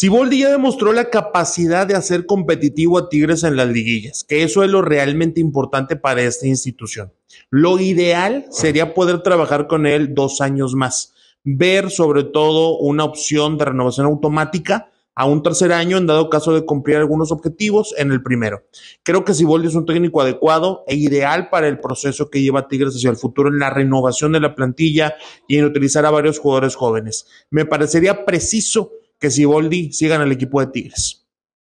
Siboldi ya demostró la capacidad de hacer competitivo a Tigres en las liguillas, que eso es lo realmente importante para esta institución. Lo ideal sería poder trabajar con él dos años más, ver sobre todo una opción de renovación automática a un tercer año en dado caso de cumplir algunos objetivos en el primero. Creo que Siboldi es un técnico adecuado e ideal para el proceso que lleva Tigres hacia el futuro en la renovación de la plantilla y en utilizar a varios jugadores jóvenes. Me parecería preciso que si siga en el equipo de Tigres.